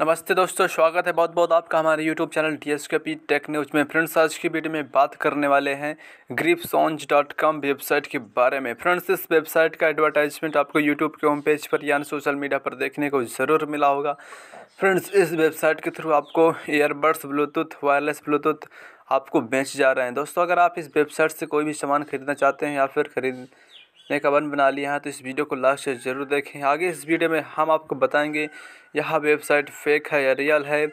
नमस्ते दोस्तों स्वागत है बहुत बहुत आपका हमारे YouTube channel D S K P tech news में फ्रेंड्स आज की वीडियो में बात करने वाले हैं ग्रिप्स ऑन्ज डॉट कॉम वेबसाइट के बारे में फ्रेंड्स इस वेबसाइट का एडवर्टाइजमेंट आपको यूट्यूब के होम पेज पर यानी सोशल मीडिया पर देखने को ज़रूर मिला होगा फ्रेंड्स इस वेबसाइट के थ्रू आपको ईयरबड्स ब्लूटूथ वायरलेस ब्लूटूथ आपको बेच जा रहे हैं दोस्तों अगर आप इस वेबसाइट से कोई भी सामान खरीदना चाहते हैं या फिर खरीद ने कवन बना लिया है तो इस वीडियो को लास्ट से ज़रूर देखें आगे इस वीडियो में हम आपको बताएंगे यह वेबसाइट फेक है या रियल है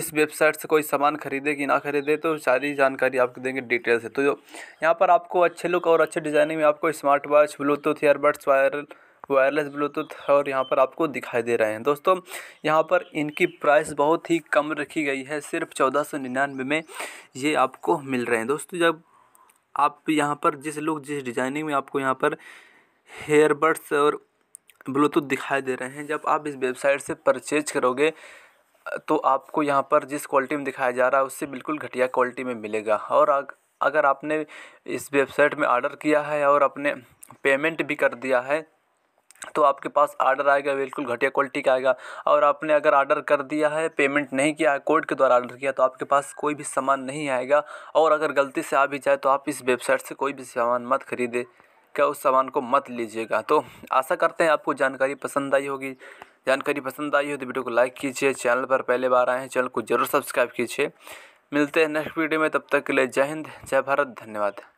इस वेबसाइट से कोई सामान खरीदे कि ना खरीदे तो सारी जानकारी आपको देंगे डिटेल से तो यहाँ पर आपको अच्छे लुक और अच्छे डिज़ाइनिंग में आपको smart watch Bluetooth earbuds wire wireless Bluetooth और यहाँ पर आपको दिखाई दे रहे हैं दोस्तों यहाँ पर इनकी प्राइस बहुत ही कम रखी गई है सिर्फ चौदह सौ निन्यानवे में ये आपको मिल रहे हैं दोस्तों जब आप यहाँ पर जिस लुक जिस डिज़ाइनिंग में आपको यहाँ पर हेयरबड्स और ब्लूटूथ दिखाई दे रहे हैं जब आप इस वेबसाइट से परचेज करोगे तो आपको यहाँ पर जिस क्वालिटी में दिखाया जा रहा है उससे बिल्कुल घटिया क्वालिटी में मिलेगा और अगर आपने इस वेबसाइट में आर्डर किया है और आपने पेमेंट भी कर दिया है तो आपके पास आर्डर आएगा बिल्कुल घटिया क्वालिटी का आएगा और आपने अगर आर्डर कर दिया है पेमेंट नहीं किया है कोड के द्वारा आर्डर किया तो आपके पास कोई भी सामान नहीं आएगा और अगर गलती से आ भी जाए तो आप इस वेबसाइट से कोई भी सामान मत खरीदें क्या उस सामान को मत लीजिएगा तो आशा करते हैं आपको जानकारी पसंद आई होगी जानकारी पसंद आई हो तो वीडियो को लाइक कीजिए चैनल पर पहले बार आए हैं चैनल को जरूर सब्सक्राइब कीजिए मिलते हैं नेक्स्ट वीडियो में तब तक के लिए जय हिंद जय भारत धन्यवाद